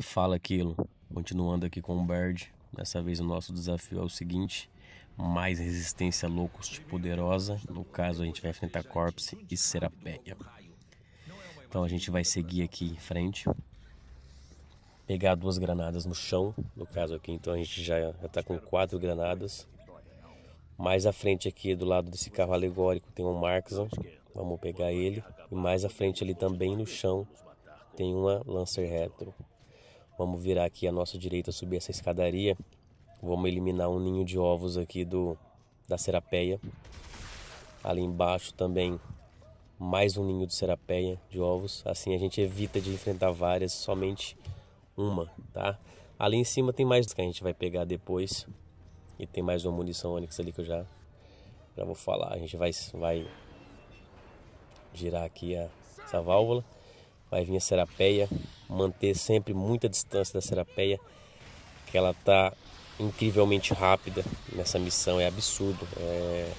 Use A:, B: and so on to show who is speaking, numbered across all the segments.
A: fala aquilo. Continuando aqui com o Bird, dessa vez o nosso desafio é o seguinte: mais resistência locust poderosa. No caso, a gente vai enfrentar Corpse e Serapéia. Então a gente vai seguir aqui em frente. Pegar duas granadas no chão, no caso aqui, então a gente já está com quatro granadas. Mais à frente aqui, do lado desse carro alegórico, tem um Markson. Vamos pegar ele. E mais à frente ali também no chão tem uma Lancer Retro. Vamos virar aqui à nossa direita, subir essa escadaria. Vamos eliminar um ninho de ovos aqui do da Serapeia. Ali embaixo também mais um ninho de Serapeia de ovos. Assim a gente evita de enfrentar várias, somente uma, tá? Ali em cima tem mais que a gente vai pegar depois. E tem mais uma munição Onix ali que eu já, já vou falar. A gente vai, vai girar aqui a, essa válvula. Vai vir a Serapeia manter sempre muita distância da Serapeia, que ela está incrivelmente rápida nessa missão, é absurdo. É...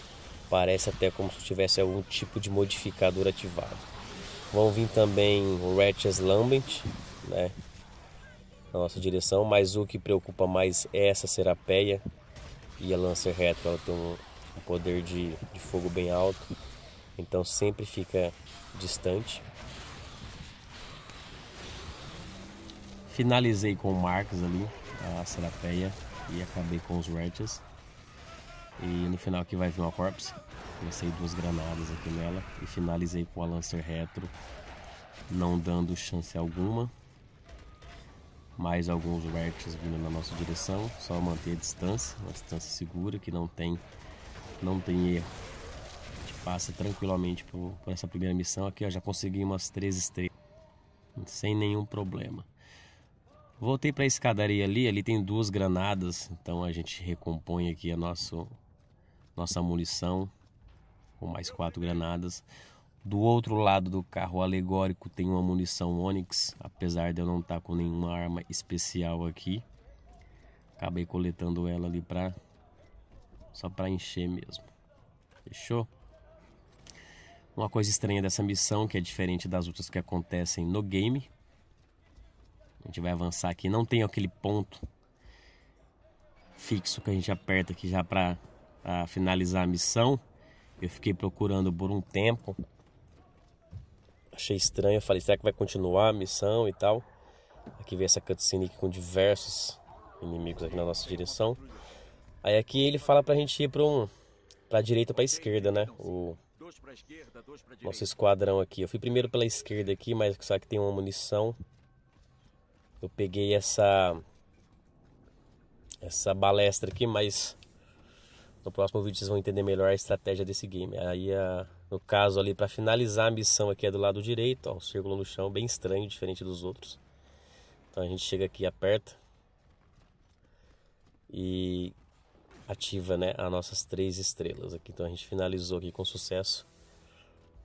A: parece até como se tivesse algum tipo de modificador ativado. Vão vir também o Ratchet Lambent, né? Na nossa direção, mas o que preocupa mais é essa Serapeia e a Lancer Retro, ela tem um, poder de, de fogo bem alto, então sempre fica distante. Finalizei com o Marcos ali, a Serapeia, e acabei com os Ratchets. E no final aqui vai vir uma Corpse. Lancei duas granadas aqui nela e finalizei com a Lancer Retro, não dando chance alguma. Mais alguns Ratchets vindo na nossa direção, só manter a distância, uma distância segura que não tem, não tem erro. A gente passa tranquilamente por, por essa primeira missão aqui, ó, já consegui umas três estrelas, sem nenhum problema. Voltei para a escadaria ali, ali tem duas granadas, então a gente recompõe aqui a nosso, nossa munição com mais quatro granadas. Do outro lado do carro alegórico tem uma munição Onix, apesar de eu não estar tá com nenhuma arma especial aqui. Acabei coletando ela ali para só para encher mesmo. Fechou? Uma coisa estranha dessa missão, que é diferente das outras que acontecem no game, a gente vai avançar aqui. Não tem aquele ponto fixo que a gente aperta aqui já para finalizar a missão. Eu fiquei procurando por um tempo. Achei estranho. Eu falei, será que vai continuar a missão e tal? Aqui vem essa cutscene com diversos inimigos aqui na nossa direção. Aí aqui ele fala pra gente ir para um, pra direita para esquerda, né? O nosso esquadrão aqui. Eu fui primeiro pela esquerda aqui, mas só que tem uma munição eu peguei essa essa balestra aqui, mas no próximo vídeo vocês vão entender melhor a estratégia desse game. Aí, a, no caso ali, para finalizar a missão aqui é do lado direito, ó, o círculo no chão, bem estranho, diferente dos outros. Então a gente chega aqui, aperta e ativa né, as nossas três estrelas aqui. Então a gente finalizou aqui com sucesso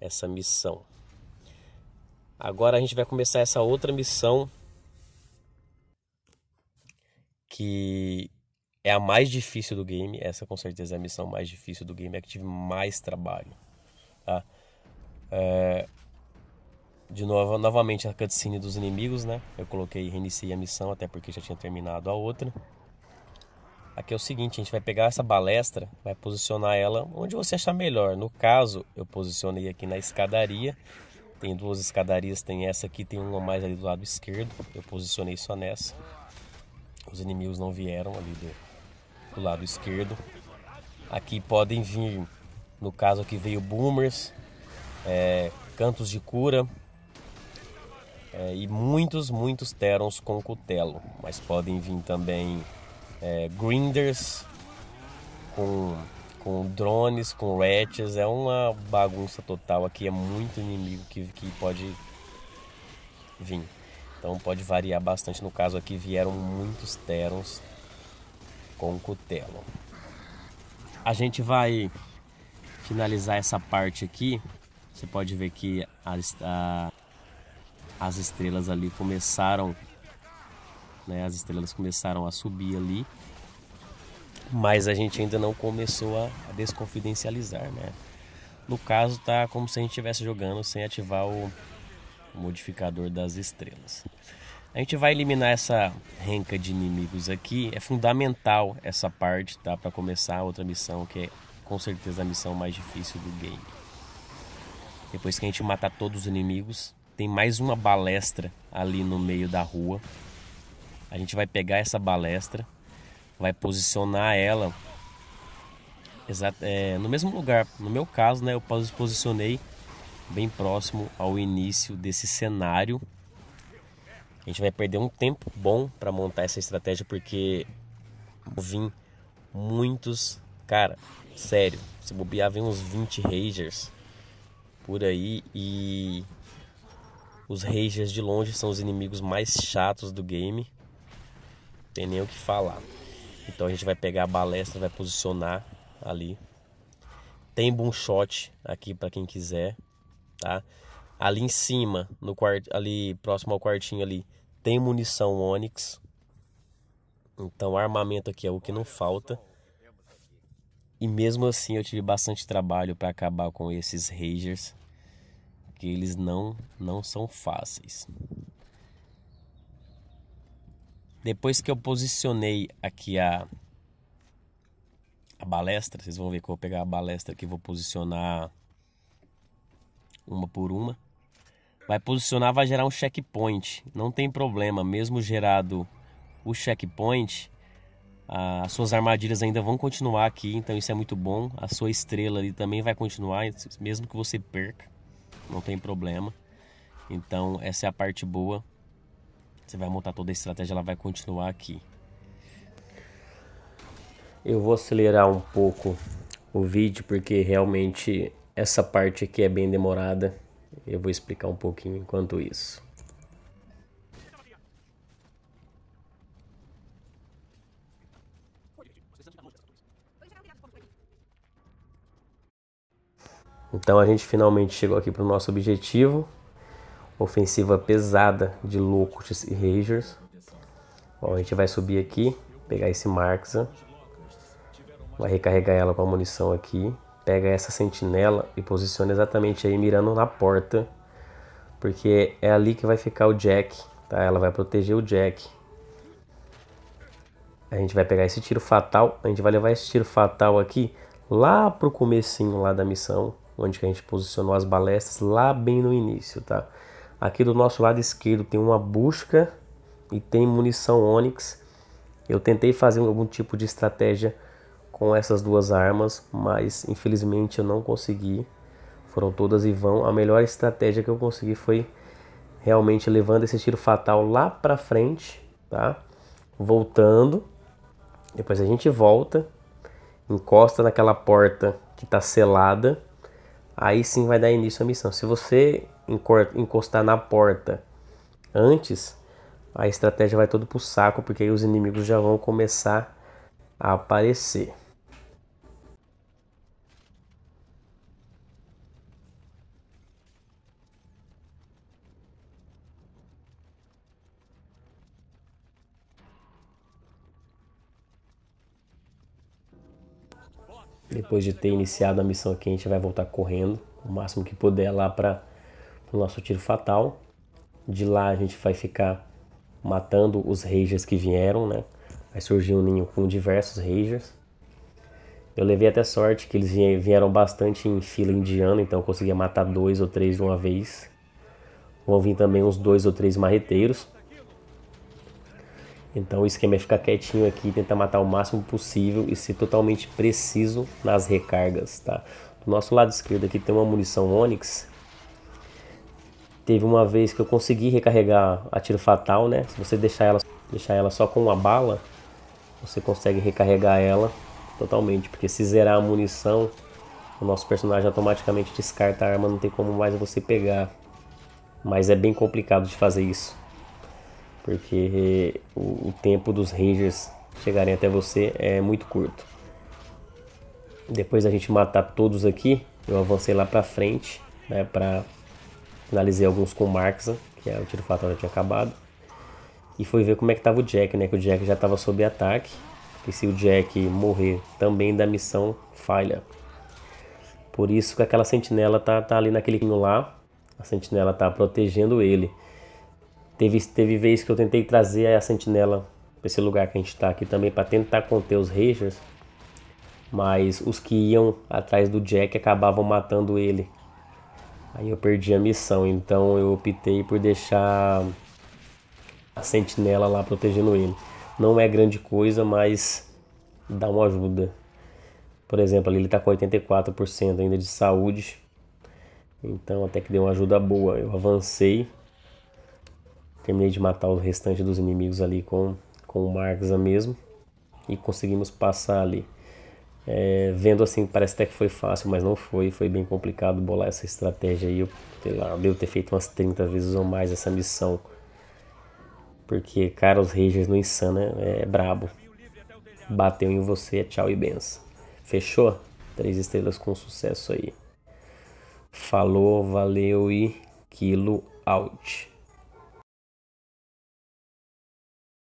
A: essa missão. Agora a gente vai começar essa outra missão que é a mais difícil do game. Essa com certeza é a missão mais difícil do game, é que tive mais trabalho. Tá? É... De novo, novamente a cutscene dos inimigos, né? Eu coloquei reiniciei a missão, até porque já tinha terminado a outra. Aqui é o seguinte, a gente vai pegar essa balestra, vai posicionar ela onde você achar melhor. No caso, eu posicionei aqui na escadaria. Tem duas escadarias, tem essa aqui, tem uma mais ali do lado esquerdo. Eu posicionei só nessa. Os inimigos não vieram ali do, do lado esquerdo. Aqui podem vir, no caso aqui veio boomers, é, cantos de cura é, e muitos, muitos terons com cutelo. Mas podem vir também é, grinders com, com drones, com ratchets. É uma bagunça total aqui, é muito inimigo que, que pode vir. Então pode variar bastante. No caso aqui vieram muitos terons com cutelo. A gente vai finalizar essa parte aqui. Você pode ver que as, a, as estrelas ali começaram, né? As estrelas começaram a subir ali. Mas a gente ainda não começou a desconfidencializar, né? No caso, tá como se a gente estivesse jogando sem ativar o, modificador das estrelas. A gente vai eliminar essa renca de inimigos aqui. É fundamental essa parte, tá? Para começar a outra missão, que é com certeza a missão mais difícil do game. Depois que a gente matar todos os inimigos, tem mais uma balestra ali no meio da rua. A gente vai pegar essa balestra, vai posicionar ela é, no mesmo lugar. No meu caso, né, eu posicionei bem próximo ao início desse cenário. A gente vai perder um tempo bom para montar essa estratégia porque vim muitos, cara, sério, se bobear vem uns 20 ragers por aí e os ragers de longe são os inimigos mais chatos do game. Tem nem o que falar. Então a gente vai pegar a balestra, vai posicionar ali. Tem boom shot aqui para quem quiser tá? Ali em cima, no quarto, ali próximo ao quartinho ali, tem munição Onix. Então, armamento aqui é o que não falta. E mesmo assim, eu tive bastante trabalho para acabar com esses Rangers, que eles não não são fáceis. Depois que eu posicionei aqui a a balestra, vocês vão ver que eu vou pegar a balestra aqui, vou posicionar uma por uma. Vai posicionar, vai gerar um checkpoint. Não tem problema, mesmo gerado o checkpoint, as suas armadilhas ainda vão continuar aqui, então isso é muito bom. A sua estrela ali também vai continuar, mesmo que você perca, não tem problema. Então essa é a parte boa. Você vai montar toda a estratégia, ela vai continuar aqui. Eu vou acelerar um pouco o vídeo porque realmente essa parte aqui é bem demorada, eu vou explicar um pouquinho enquanto isso. Então a gente finalmente chegou aqui para o nosso objetivo. Ofensiva pesada de Locusts e Rangers. Bom, a gente vai subir aqui, pegar esse Marxa. Vai recarregar ela com a munição aqui pega essa sentinela e posiciona exatamente aí mirando na porta, porque é ali que vai ficar o Jack, tá? Ela vai proteger o Jack. A gente vai pegar esse tiro fatal, a gente vai levar esse tiro fatal aqui lá pro comecinho lá da missão, onde que a gente posicionou as balestras lá bem no início, tá? Aqui do nosso lado esquerdo tem uma busca e tem munição Onix. Eu tentei fazer algum tipo de estratégia com essas duas armas, mas infelizmente eu não consegui. Foram todas e vão. A melhor estratégia que eu consegui foi realmente levando esse tiro fatal lá para frente, tá? Voltando. Depois a gente volta, encosta naquela porta que tá selada. Aí sim vai dar início à missão. Se você encostar na porta antes, a estratégia vai todo pro saco, porque aí os inimigos já vão começar a aparecer. Depois de ter iniciado a missão aqui, a gente vai voltar correndo o máximo que puder lá para o nosso tiro fatal. De lá a gente vai ficar matando os Rangers que vieram, né? Vai surgir um ninho com diversos Rangers. Eu levei até sorte que eles vieram bastante em fila indiana, então eu conseguia matar dois ou três de uma vez. Vão vir também uns dois ou três marreteiros. Então o esquema é ficar quietinho aqui, tentar matar o máximo possível e ser totalmente preciso nas recargas, tá? Do nosso lado esquerdo aqui tem uma munição Onix. Teve uma vez que eu consegui recarregar a tiro fatal, né? Se você deixar ela, deixar ela só com uma bala, você consegue recarregar ela totalmente. Porque se zerar a munição, o nosso personagem automaticamente descarta a arma, não tem como mais você pegar. Mas é bem complicado de fazer isso porque o, tempo dos Rangers chegarem até você é muito curto. Depois da gente matar todos aqui, eu avancei lá pra frente, né, pra finalizei alguns com Marks, que é, o tiro fatal já tinha acabado. E foi ver como é que tava o Jack, né, que o Jack já tava sob ataque. E se o Jack morrer também da missão, falha. Por isso que aquela sentinela tá, tá ali naquele lá, a sentinela tá protegendo ele. Teve, teve vez que eu tentei trazer a sentinela para esse lugar que a gente está aqui também para tentar conter os Rangers, mas os que iam atrás do Jack acabavam matando ele. Aí eu perdi a missão, então eu optei por deixar a sentinela lá protegendo ele. Não é grande coisa, mas dá uma ajuda. Por exemplo, ali ele está com 84% ainda de saúde. Então até que deu uma ajuda boa. Eu avancei Terminei de matar o restante dos inimigos ali com, com o Marxa mesmo. E conseguimos passar ali. É, vendo assim, parece até que foi fácil, mas não foi. Foi bem complicado bolar essa estratégia aí. Eu, sei lá, devo ter feito umas 30 vezes ou mais essa missão. Porque, cara, os Rangers no Insana é, né? é brabo. Bateu em você, é tchau e benção. Fechou? Três estrelas com sucesso aí. Falou, valeu e quilo out.